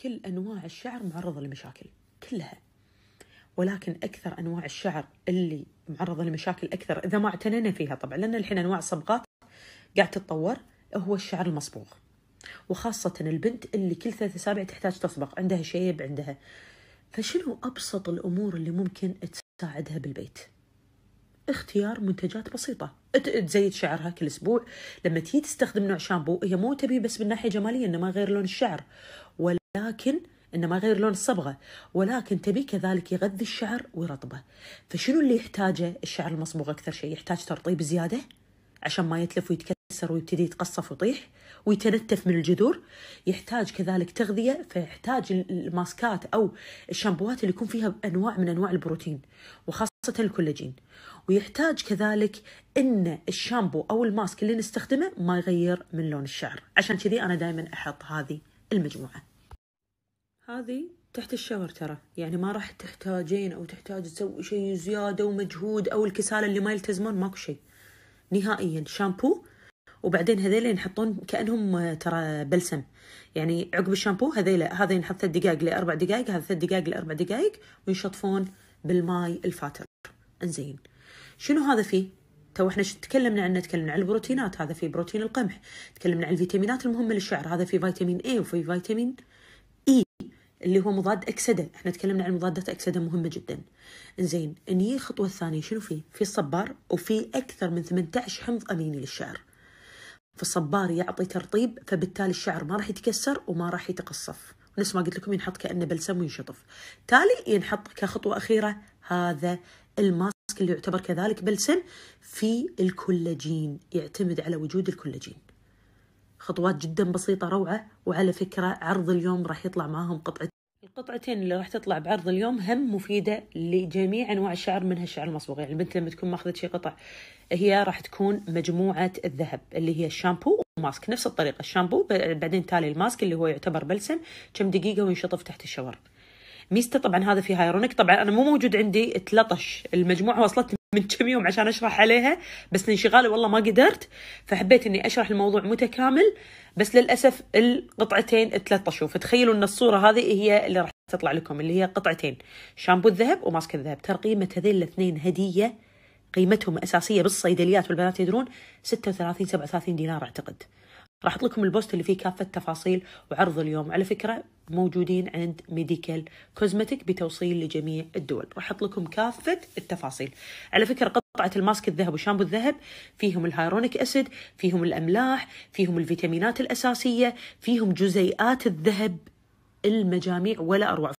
كل أنواع الشعر معرضة لمشاكل كلها ولكن أكثر أنواع الشعر اللي معرضة لمشاكل أكثر إذا ما اعتنينا فيها طبعا لأن الحين أنواع الصبغات قاعد تتطور هو الشعر المصبوغ وخاصة البنت اللي كل ثلاثة أسابيع تحتاج تصبغ عندها شيب عندها فشنو أبسط الأمور اللي ممكن تساعدها بالبيت اختيار منتجات بسيطة تزيد شعرها كل أسبوع لما تيجي تستخدم نوع شامبو هي مو تبي بس من ناحية جمالية إنما غير لون الشعر ولا لكن انه ما يغير لون الصبغه ولكن تبي كذلك يغذي الشعر ويرطبه فشنو اللي يحتاجه الشعر المصبوغ اكثر شيء يحتاج ترطيب زياده عشان ما يتلف ويتكسر ويبتدي يتقصف ويطيح ويتنتف من الجذور يحتاج كذلك تغذيه فيحتاج الماسكات او الشامبوات اللي يكون فيها انواع من انواع البروتين وخاصه الكولاجين ويحتاج كذلك ان الشامبو او الماسك اللي نستخدمه ما يغير من لون الشعر عشان كذي انا دائما احط هذه المجموعه هذه تحت الشاور ترى يعني ما راح تحتاجين او تحتاج تسوي شيء زياده ومجهود او الكسالى اللي ما يلتزمون ماكو شيء نهائيا شامبو وبعدين هذيل ينحطون كانهم ترى بلسم يعني عقب الشامبو هذيل هذا ينحط ثلاث دقائق لاربع دقائق هذا ثلاث دقائق لاربع دقائق وينشطفون بالماي الفاتر انزين شنو هذا فيه؟ تو احنا تكلمنا عنه تكلمنا عن البروتينات هذا فيه بروتين القمح تكلمنا عن الفيتامينات المهمه للشعر هذا فيه فيتامين اي وفي فيتامين اللي هو مضاد اكسده احنا تكلمنا عن مضادات اكسده مهمه جدا زين نجي الخطوه الثانيه شنو فيه في الصبار وفي اكثر من 18 حمض اميني للشعر فالصبار يعطي ترطيب فبالتالي الشعر ما راح يتكسر وما راح يتقصف نفس ما قلت لكم ينحط كانه بلسم وينشطف تالي ينحط كخطوه اخيره هذا الماسك اللي يعتبر كذلك بلسم في الكولاجين يعتمد على وجود الكولاجين خطوات جدا بسيطة روعة وعلى فكرة عرض اليوم راح يطلع معاهم قطعة القطعتين اللي راح تطلع بعرض اليوم هم مفيدة لجميع أنواع الشعر منها الشعر المصبوغ يعني البنت لما تكون ماخذة شي قطع هي راح تكون مجموعة الذهب اللي هي الشامبو وماسك نفس الطريقة الشامبو بعدين تالي الماسك اللي هو يعتبر بلسم كم دقيقة وينشطف تحت الشاور ميزته طبعا هذا في هايرونيك طبعا انا مو موجود عندي اتلطش المجموعه وصلت من كم يوم عشان اشرح عليها بس لانشغالي والله ما قدرت فحبيت اني اشرح الموضوع متكامل بس للاسف القطعتين اتلطشوا فتخيلوا ان الصوره هذه هي اللي راح تطلع لكم اللي هي قطعتين شامبو الذهب وماسك الذهب ترى قيمه هذين الاثنين هديه قيمتهم اساسيه بالصيدليات والبنات يدرون 36 37 دينار اعتقد راح احط لكم البوست اللي فيه كافه التفاصيل وعرض اليوم على فكره موجودين عند ميديكال كوزمتيك بتوصيل لجميع الدول راح احط لكم كافه التفاصيل على فكره قطعه الماسك الذهب وشامبو الذهب فيهم الهايرونيك اسيد فيهم الاملاح فيهم الفيتامينات الاساسيه فيهم جزيئات الذهب المجاميع ولا اروع